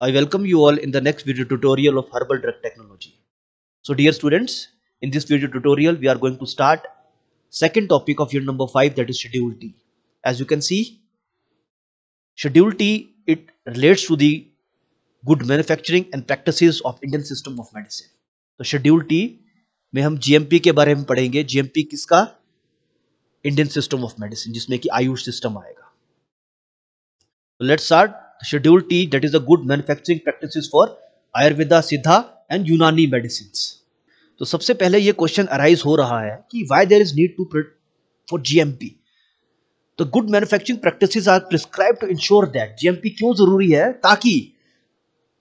I welcome you all in the next video tutorial of herbal drug technology. So dear students, in this video tutorial we are going to start second topic of year number 5 that is Schedule T. As you can see, Schedule T it relates to the good manufacturing and practices of Indian system of medicine. So, schedule T, में हम GMP के बारे GMP? पढ़ेंगे system किसका Indian system of medicine जिसमें कि AYUSH system आएगा schedule T that is a good manufacturing practices for Ayurveda Siddha and यूनानी मेडिसिन तो सबसे पहले ये क्वेश्चन अराइज हो रहा है कि why there is need to for GMP तो good manufacturing practice are prescribe to ensure that GMP क्यों जरूरी है ताकि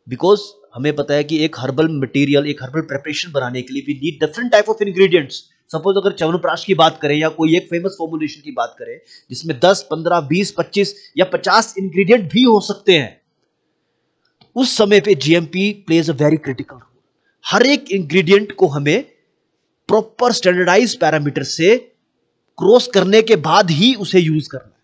बिकॉज हमें पता है कि एक हर्बल मटेरियल एक हर्बल प्रिपरेशन बनाने के लिए we need different type of ingredients suppose अगर चवनप्राश की बात करें या कोई एक फेमस फॉर्मुलेशन की बात करें जिसमें 10, 15, 20, 25 या 50 इंग्रेडिएंट भी हो सकते हैं उस समय पे GMP plays a very critical role हर एक इंग्रेडिएंट को हमें प्रॉपर स्टैंडर्डाइज पैरामीटर से क्रॉस करने के बाद ही उसे यूज करना है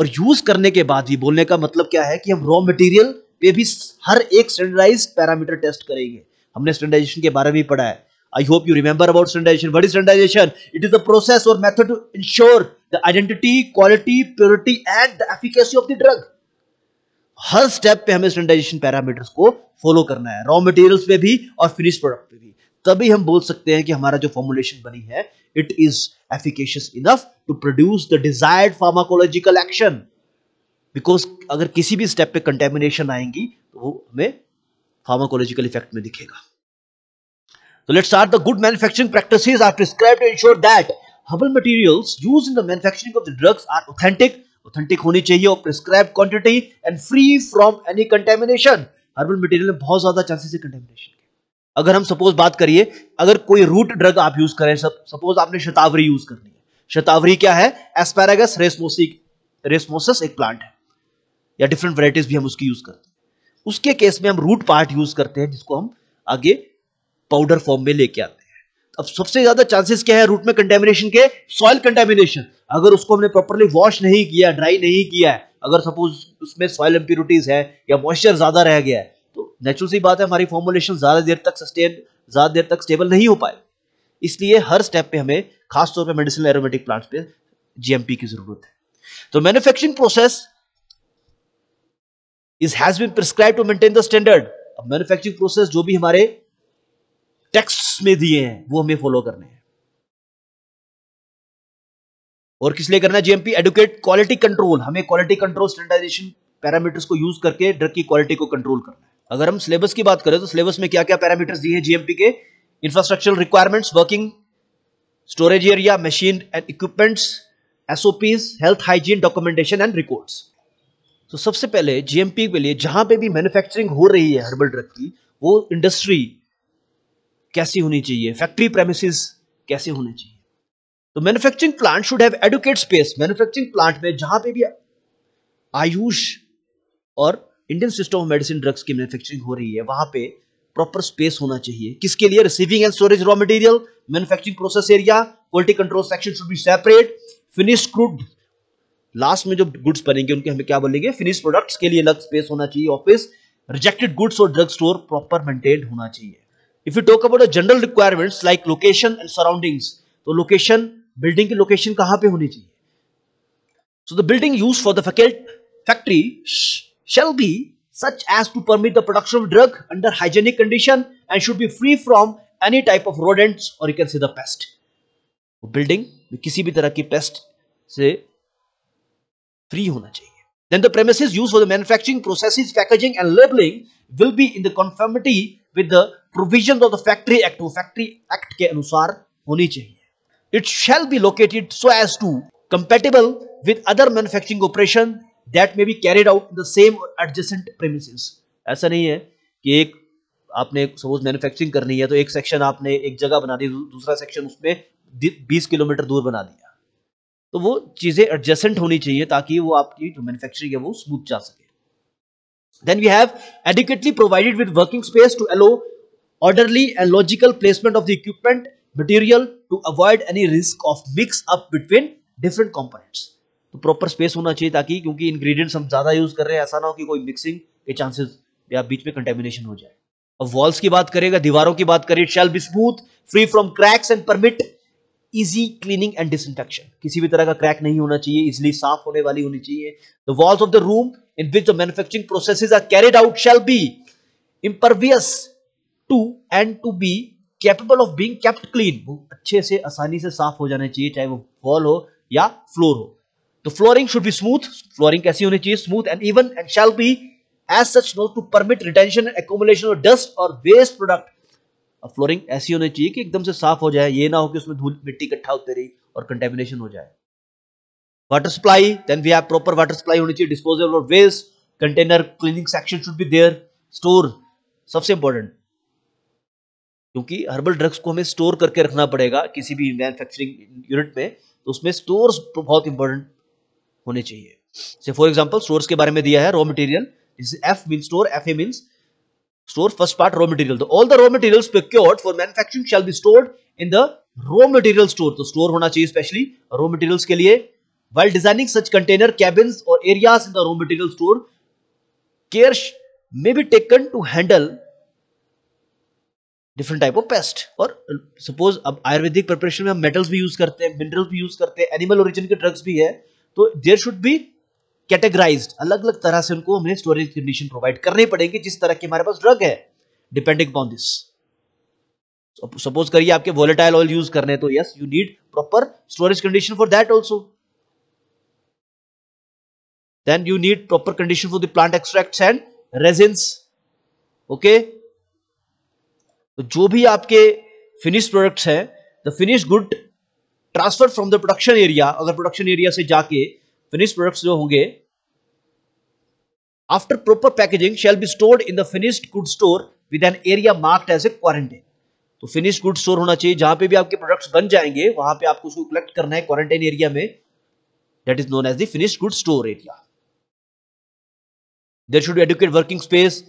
और यूज करने के बाद ही बोलने का मतलब क्या है कि हम रॉ मटेरियल पे भी हर एक स्टैंडर्डाइज पैरामीटर टेस्ट करेंगे हमने स्टैंडर्डाइजेशन के बारे में पढ़ा है I hope you remember about standardization. What is standardization? It is a process or method to ensure the identity, quality, purity and the efficacy of the drug. हर step पे हमें स्टैंडर्डाइजेशन पैरामीटर्स को follow करना है raw materials पे भी और finish product पे भी तभी हम बोल सकते हैं कि हमारा जो फॉर्मुलेशन बनी है it is efficacious enough to produce the desired pharmacological action because अगर किसी भी स्टेप पे कंटेमिनेशन आएंगी तो वो हमें फार्माकोलॉजिकल इफेक्ट में दिखेगा So let's start the good manufacturing practices are prescribed to ensure that herbal materials used in the manufacturing of the drugs are authentic, authentic होनी चाहिए और prescribed quantity and free from any contamination. Herbal material में बहुत ज्यादा chances है contamination के अगर हम सपोज बात करिए अगर कोई रूट ड्रग आप यूज करें सब सपोज आपने शतावरी यूज करनी है शतावरी क्या है एस्पैरागस रेसमोसी रेसमोसस एक प्लांट है या डिफरेंट वराइटीज भी हम उसकी यूज करते हैं उसके केस में हम रूट पार्ट यूज करते हैं जिसको हम आगे पाउडर फॉर्म में लेके आते हैं अब सबसे ज्यादा चांसेस क्या है रूट में कंटेमिनेशन के सॉइल कंटेमिनेशन अगर उसको हमने प्रॉपरली वॉश नहीं किया ड्राई नहीं किया है अगर सपोज उसमें सॉइल इम्प्यूरिटीज है या मॉइस्चर ज्यादा रह गया है तो नेचुरल सी बात है हमारी फॉर्मुलेशन ज्यादा देर तक सस्टेन ज्यादा देर तक स्टेबल नहीं हो पाए इसलिए हर स्टेप पे हमें खासतौर पर मेडिसिनल एरोमेटिक प्लांट्स पे जीएमपी की जरूरत है तो manufacturing process is has been prescribe to maintain the standard manufacturing process जो भी हमारे टेक्स्ट में दिए हैं वो हमें फॉलो करने हैं और किस लिए करना है जीएमपी एडुकेट क्वालिटी कंट्रोल हमें क्वालिटी कंट्रोल स्टैंडर्डाइजेशन पैरामीटर्स को यूज करके ड्रग की क्वालिटी को कंट्रोल करना है अगर हम सिलेबस की बात करें तो सिलेबस में क्या क्या पैरामीटर्स दिए हैं जीएमपी के infrastructure requirements working storage area machine and equipments SOPs health hygiene documentation and records तो सबसे पहले जीएमपी के लिए जहां पे भी मैन्युफैक्चरिंग हो रही है हर्बल ड्रग की वो इंडस्ट्री कैसी होनी चाहिए फैक्ट्री प्रेमिसेस कैसे होने चाहिए तो manufacturing plant should have adequate space manufacturing plant में जहां पे भी आयुष और Indian system of medicine drugs की मैन्युफैक्चरिंग हो रही है वहां पे प्रॉपर स्पेस होना चाहिए किसके लिए receiving and storage raw material manufacturing process area quality control section should be separate finish crude last में जो गुड्स बनेंगे उनके हमें क्या बोलेंगे फिनिश प्रोडक्ट्स के लिए अलग स्पेस होना चाहिए ऑफिस रिजेक्टेड गुड्स और ड्रग स्टोर प्रॉपर मेंटेन होना चाहिए if you talk about the general requirements like location and surroundings so location building location कहाँ पे होनी चाहिए so the building used for the factory shall be such as to permit the production of drug under hygienic condition and should be free from any type of rodents or you can say the pest building में किसी भी तरह pest से free होना then the premises used for the manufacturing processes packaging and labeling will be in the conformity with provision of the factory act वो factory act के अनुसार होनी चाहिए it shall be located so as to compatible with other manufacturing operation that may be carried out the same adjacent premises ऐसा नहीं है कि एक आपने सपोज मैन्युफैक्चरिंग करनी है तो एक सेक्शन आपने एक जगह बना दी दूसरा सेक्शन उसमें 20 किलोमीटर दूर बना दिया तो वो चीज़ें एडजेसेंट होनी चाहिए ताकि वो आपकी जो मैन्युफैक्चरिंग है वो स्मूथ जा सके Then we have adequately provided with working space to allow orderly and logical placement of the equipment material to avoid any risk of mix up between different components. to proper space hona chahiye taki kyunki ingredients hum zyada use kar rahe hain aisa na ho ki koi mixing ke chances ya beech mein contamination ho jaye ab walls ki baat karega diwaron ki baat kare it shall be smooth free from cracks and permit easy cleaning and disinfection किसी भी तरह का crack नहीं होना चाहिए easily साफ होने वाली होनी चाहिए the walls of the room in which the manufacturing process are carried out shall be impervious to and to be capable of being kept clean वो अच्छे से आसानी से साफ हो जाना चाहिए चाहे वो वॉल हो या फ्लोर हो तो flooring should be smooth flooring कैसी होनी चाहिए smooth and even and shall be as such not to permit retention accumulation of dust और वेस्ट प्रोडक्ट अब फ्लोरिंग ऐसी होनी चाहिए कि एकदम से साफ हो जाए ये ना हो कि उसमें धूल मिट्टी इकट्ठा होती रही और कंटेमिनेशन हो जाए water supply then we have proper water supply होनी चाहिए डिस्पोजल और waste container cleaning section should be there store सबसे इंपॉर्टेंट क्योंकि हर्बल ड्रग्स को हमें स्टोर करके रखना पड़ेगा किसी भी मैन्युफैक्चरिंग यूनिट में तो उसमें स्टोर्स बहुत इंपॉर्टेंट होने चाहिए फॉर एग्जांपल स्टोर्स के बारे में दिया है raw material F mean store F A means Store first part raw material. So all the raw materials procured for manufacturing shall be stored in the raw material store. तो store होना चाहिए specially raw materials के लिए. While designing such container cabins or areas in the raw material store, care may be taken to handle different type of pest और suppose अब Ayurvedic preparation में हम metals भी यूज करते हैं मिनरल्स भी यूज करते हैं एनिमल ओरिजिन के ड्रग्स भी है तो देयर शुड बी कैटेगराइज अलग अलग तरह से उनको हमें स्टोरेज कंडीशन प्रोवाइड करनी पड़ेगी जिस तरह की हमारे पास ड्रग है डिपेंडिंग अपॉन दिस सपोज करिए आपके वोलेटाइल ऑयल यूज करने तो yes you need proper storage condition for that also then you need proper condition for the plant extract and resins okay तो जो भी आपके फिनिश प्रोडक्ट्स हैं the finish good transfer from the production area अगर production area से जाके finish products जो होंगे after proper packaging shall be stored in the finished good store with an area marked as a quarantine तो finish good store होना चाहिए जहां पे भी आपके प्रोडक्ट्स बन जाएंगे वहां पे आपको उसको कलेक्ट करना है क्वारंटाइन एरिया में that is known as the finish good store area there should be adequate working space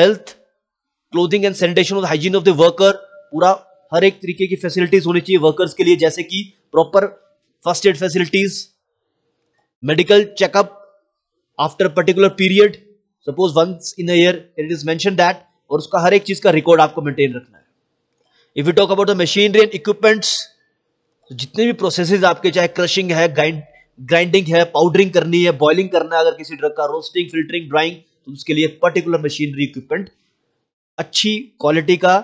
health clothing and sanitation और हाइजीन ऑफ द वर्कर पूरा हर एक तरीके की फैसिलिटीज होनी चाहिए वर्कर्स के लिए जैसे कि proper first aid facilities medical checkup after particular period suppose once in a year it is mentioned that और उसका हर एक चीज का रिकॉर्ड आपको मेंटेन रखना है if you talk about the machinery and equipments जितने भी प्रोसेसेस आपके चाहे क्रशिंग है ग्राइंडिंग है पाउडरिंग करनी है बॉइलिंग करना है अगर किसी ड्रग का रोस्टिंग फिल्टरिंग ड्राइंग तो उसके लिए पर्टिकुलर मशीनरी इक्विपमेंट अच्छी क्वालिटी का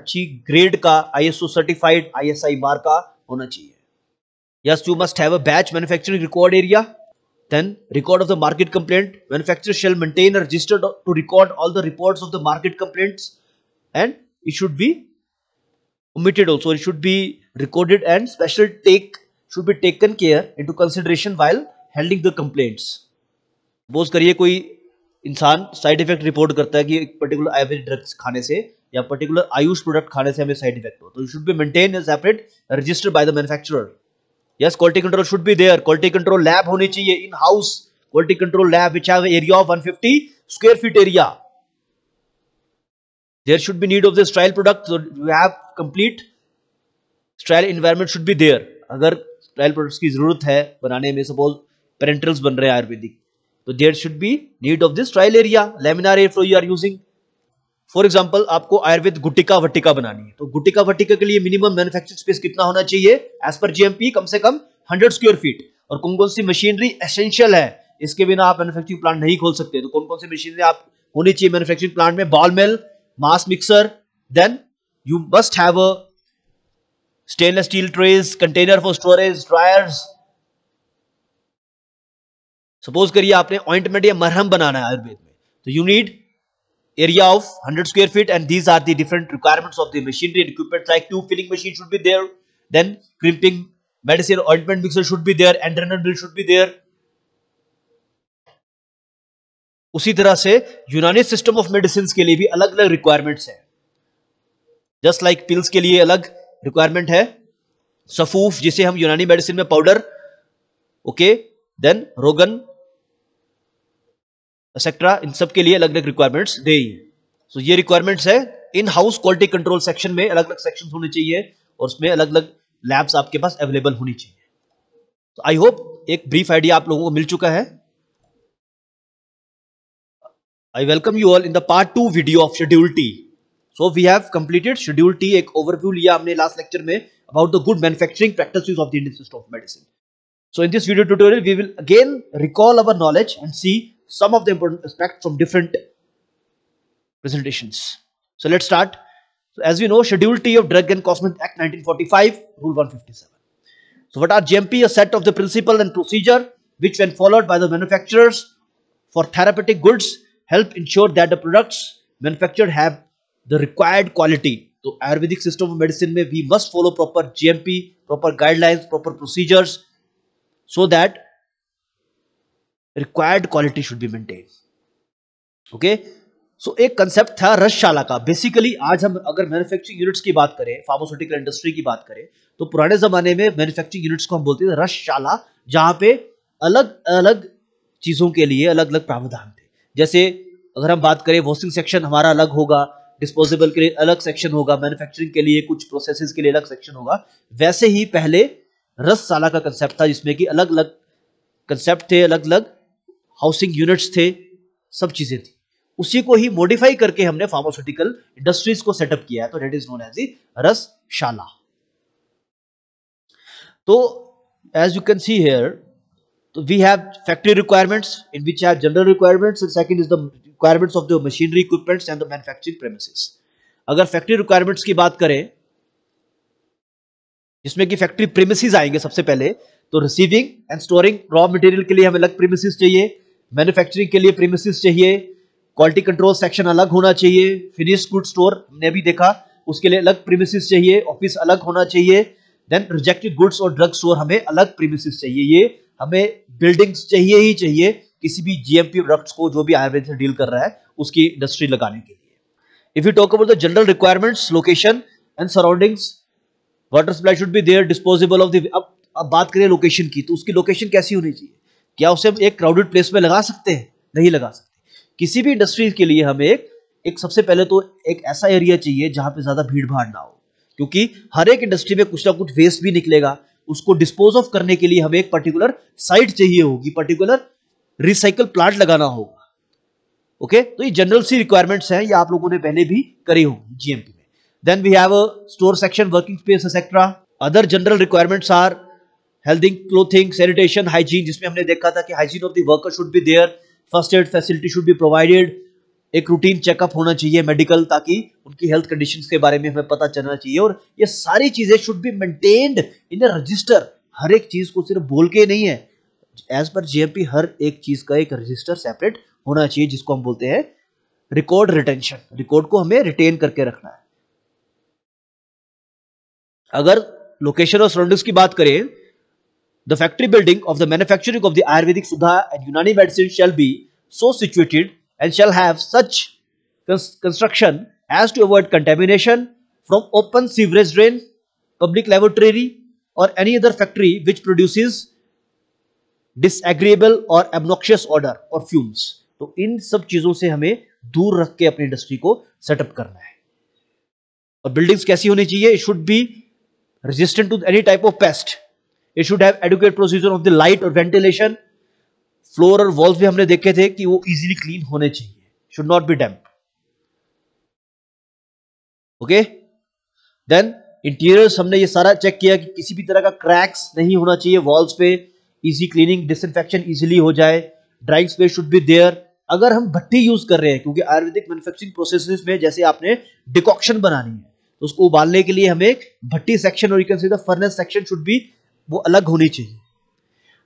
अच्छी ग्रेड का आईएसओ सर्टिफाइड आईएसआई बार का होना चाहिए yes you must have a batch manufacturing record area Then record of the market complaint. Manufacturer shall maintain a register to record all the reports of the market complaints and it should be omitted also. It should be recorded and special take should be taken care into consideration while handling the complaints. Suppose करिए कोई इंसान side effect report करता है कि एक particular Ayurvedic drugs खाने से या पर्टिकुलर आयुष प्रोडक्ट खाने से हमें साइड इफेक्ट हो तो you should be maintain separate registered by the manufacturer yes quality control should be there quality control lab होनी चाहिए in house quality control lab which have area of 150 square feet area there should be need of this trial product you have complete trial environment should be there अगर trial products की जरूरत है बनाने में suppose parentals बन रहे हैं आयुर्वेदिक तो there should be need of this trial area laminar air you are using for example आपको आयुर्वेद गुटिका वटिका बनानी है तो गुटिका वटिका के लिए मिनिमम मैन्युफैक्चरिंग स्पेस कितना होना चाहिए एज पर जीएमपी कम से कम हंड्रेड स्क्वेयर फीट और कौन कौन सी मशीनरी एसेंशियल है इसके बिना आप मैन्युफैक्चरिंग प्लांट नहीं खोल सकते तो कौन कौन सी मशीनरी आप होनी चाहिए मैन्युफैक्चरिंग प्लांट में ball mill mass mixer then you must have a stainless steel trays container for storage dryers suppose करिए आपने ऑइंटमेंट या मरहम बनाना है आयुर्वेद में तो you need area of 100 square feet and these are the different requirements of the machinery and equipment like two filling machine should be there then crimping medicine ointment mixer should be there and drainage mill should be there उसी तरह से यूनानी system of medicine के लिए भी अलग अलग requirements हैं जस्ट लाइक पिल्स के लिए अलग रिक्वायरमेंट है सफूफ जिसे हम यूनानी मेडिसिन में पाउडर ओके देन रोगन एक्सेट्रा इन सबके लिए अलग अलग रिक्वायरमेंट्स दे रही है ये रिक्वायरमेंट्स है in house quality control section में अलग अलग सेक्शन होने चाहिए और उसमें अलग अलग लैब्स आपके पास अवेलेबल होनी चाहिए तो आई होप एक ब्रीफ आइडिया आप लोगों को मिल चुका है I welcome you all in part two video of schedule T so we have completed schedule T एक ओवरव्यू लिया हमने लास्ट लेक्चर में about the good manufacturing practice of the Indian of medicine so in this video tutorial we will again recall our knowledge and see some of the important aspects from different presentations. So let's start. So as we know, Schedule T of Drug and Cosmetic Act 1945, Rule 157. So what are GMP? A set of the principle and procedure which when followed by the manufacturers for therapeutic goods help ensure that the products manufactured have the required quality. So Ayurvedic system of medicine may we must follow proper GMP, proper guidelines, proper procedures so that required quality should be maintain okay so एक concept था रसशाला का basically आज हम अगर manufacturing units की बात करें pharmaceutical industry की बात करें तो पुराने जमाने में मैन्युफैक्चरिंग यूनिट्स को हम बोलते थे रसशाला जहां पे अलग अलग चीजों के लिए अलग अलग प्रावधान थे जैसे अगर हम बात करें वॉशिंग सेक्शन हमारा अलग होगा डिस्पोजेबल के लिए अलग सेक्शन होगा मैन्युफैक्चरिंग के लिए कुछ प्रोसेसेस के लिए अलग सेक्शन होगा वैसे ही पहले रसशाला का कंसेप्ट था जिसमें कि अलग अलग कंसेप्ट थे अलग अलग हाउसिंग यूनिट्स थे सब चीजें थी उसी को ही मॉडिफाई करके हमने फार्मास्यूटिकल इंडस्ट्रीज को सेटअप किया है तो डेट इज नोन एज रसशाला तो as you can see here तो we have factory requirements in which have general requirements and second is the requirements of the machinery equipments and the manufacturing premises अगर factory requirements की बात करें जिसमें कि factory premises आएंगे सबसे पहले तो receiving and storing raw material के लिए हमें अलग प्रेमिसेस चाहिए मैन्युफैक्चरिंग के लिए प्रीमिसिस चाहिए क्वालिटी कंट्रोल सेक्शन अलग होना चाहिए फिनिश गुड स्टोर ने भी देखा उसके लिए अलग प्रीमिसिस चाहिए ऑफिस अलग होना चाहिए देन रिजेक्टेड गुड्स और ड्रग स्टोर हमें अलग प्रीमिसिस चाहिए ये हमें बिल्डिंग्स चाहिए ही चाहिए किसी भी जीएमपी प्रोडक्ट्स को जो भी आयुर्वेद से डील कर रहा है उसकी इंडस्ट्री लगाने के लिए if you talk about the general requirements location and surroundings water supply should be there disposable of the अब अब बात करें लोकेशन की तो उसकी लोकेशन कैसी होनी चाहिए क्या उसे एक क्राउडेड प्लेस में लगा सकते हैं नहीं लगा सकते किसी भी इंडस्ट्री के लिए हमें एक एक सबसे पहले तो एक ऐसा एरिया चाहिए जहां पे ज्यादा भीड़ भाड़ ना हो क्योंकि हर एक इंडस्ट्री में कुछ ना कुछ वेस्ट भी निकलेगा उसको डिस्पोज ऑफ करने के लिए हमें एक पर्टिकुलर साइट चाहिए होगी पर्टिकुलर रिसाइकल प्लांट लगाना होगा ओके तो ये जनरल सी रिक्वायरमेंट्स हैं ये आप लोगों ने पहले भी करी होगी जीएमपी में then we have a store section working space etcetera other general requirements are healthy clothing sanitation hygiene जिसमें हमने देखा था कि hygiene of the worker should be there first aid facility should be provided एक routine checkup होना चाहिए medical ताकि उनकी हेल्थ कंडीशन के बारे में हमें पता चलना चाहिए और ये सारी चीजें should be maintained in a register हर एक चीज को सिर्फ बोल के नहीं है एज पर जीएमपी हर एक चीज का एक रजिस्टर सेपरेट होना चाहिए जिसको हम बोलते हैं रिकॉर्ड रिटेंशन रिकॉर्ड को हमें रिटेन करके रखना है अगर लोकेशन और सराउंडिंग्स की बात करें The factory building of the manufacturing of the Ayurvedic Sudha and Unani medicine shall be so situated and shall have such construction as to avoid contamination from open sewerage drain, public lavatory or any other factory which produces disagreeable or obnoxious odor or fumes. in sab cheezon se hame dur rakh ke apni industry ko set up karna hai aur buildings kaisi honi chahiye it should be resistant to any type of pest it should have adequate procedure of the light और ventilation floor और walls भी हमने देखे थे कि वो easily clean होने चाहिए should not be damp okay then interior हमने ये सारा चेक किया कि किसी भी तरह का क्रैक्स नहीं होना चाहिए वॉल्स पे इजी क्लीनिंग डिसइंफेक्शन इजीली हो जाए drying space should be there अगर हम भट्टी यूज कर रहे हैं क्योंकि आयुर्वेदिक मैन्युफैक्चरिंग प्रोसेस में जैसे आपने डिकॉक्शन बनानी है तो उसको उबालने के लिए हमें भट्टी सेक्शन और you can see the furnace section should be वो अलग होनी चाहिए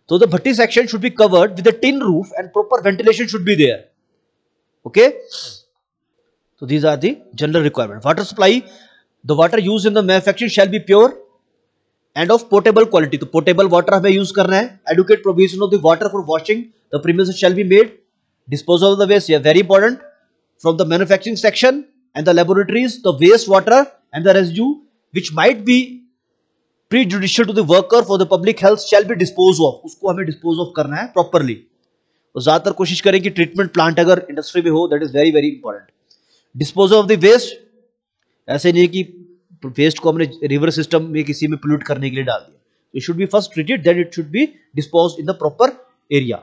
तो the bhatti section should be covered with tin roof and proper ventilation should be there okay तो these are the general requirement water supply the water use in the manufacturing shall be pure and of portable quality तो portable water हमें use करना है adequate provision of the water for washing the premium shall be made disposal of the waste very important from the manufacturing section and the laboratories the waste water and the rest which might be prejudicial to worker for the public health shall be dispose of उसको हमें dispose of करना है properly और ज्यादातर कोशिश करें कि treatment plant अगर इंडस्ट्री में हो that is very very important dispose of the waste ऐसे नहीं कि वेस्ट को हमने रिवर सिस्टम में किसी में पोल्यूट करने के लिए डाल दिया it should be first treated then it should be dispose in the proper area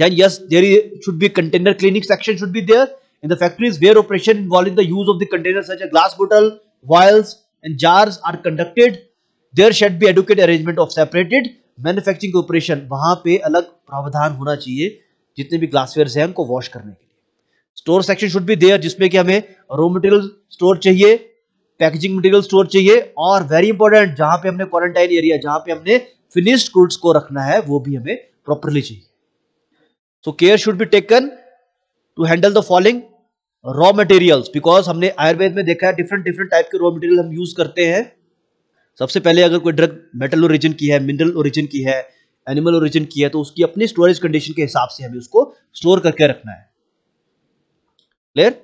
then yes there should be container cleaning section should be there in the factories where operation involving the use of the container such a glass bottle vials and jars are conducted there should be adequate arrangement of separated manufacturing operation वहां पे अलग प्रावधान होना चाहिए जितने भी glassware हैं उनको वॉश करने के लिए store section should be there जिसमें कि हमें रॉ मटेरियल स्टोर चाहिए पैकेजिंग मटेरियल स्टोर चाहिए और वेरी इंपॉर्टेंट जहां पे हमने क्वारंटाइन एरिया जहां पे हमने फिनिश्ड गुड्स को रखना है वो भी हमें प्रॉपरली चाहिए so care should be taken to handle the following raw materials because हमने आयुर्वेद में देखा है डिफरेंट डिफरेंट टाइप के रॉ मटेरियल हम यूज करते हैं सबसे पहले अगर कोई ड्रग मेटल ओरिजिन की है मिनरल ओरिजिन की है एनिमल ओरिजिन की है तो उसकी अपनी स्टोरेज कंडीशन के हिसाब से हमें उसको स्टोर करके रखना है क्लियर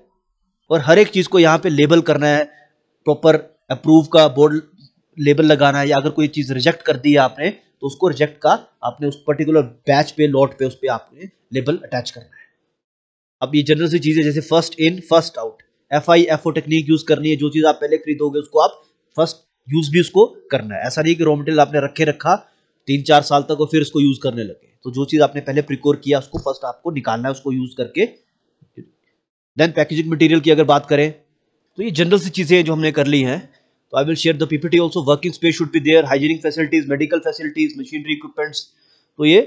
और हर एक चीज को यहाँ पे लेबल करना है प्रॉपर अप्रूव का बोर्ड लेबल लगाना है या अगर कोई चीज रिजेक्ट कर दी है आपने तो उसको रिजेक्ट का आपने उस पर्टिकुलर बैच पे लॉट पे उस पर आपने लेबल अटैच करना है अब ये जनरल सी चीजें जैसे first in first out F I F O technique use करनी है जो चीज आप पहले खरीदोगे उसको आप फर्स्ट यूज भी उसको करना है ऐसा नहीं कि रॉ मटेरियल आपने रखे रखा तीन चार साल तक और फिर उसको यूज करने लगे तो जो चीज आपने पहले प्रिकोर किया उसको फर्स्ट आपको निकालना है उसको यूज करके देन पैकेजिंग मटेरियल की अगर बात करें तो ये जनरल सी चीजें जो हमने कर ली हैं तो I will share the PPT also working space should be there hygienic facilities medical facilities machinery equipments तो ये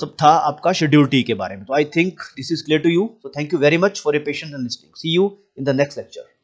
सब था आपका शेड्यूल टी के बारे में तो I think this is clear to you so thank you very much for a patient and listening see you in the next lecture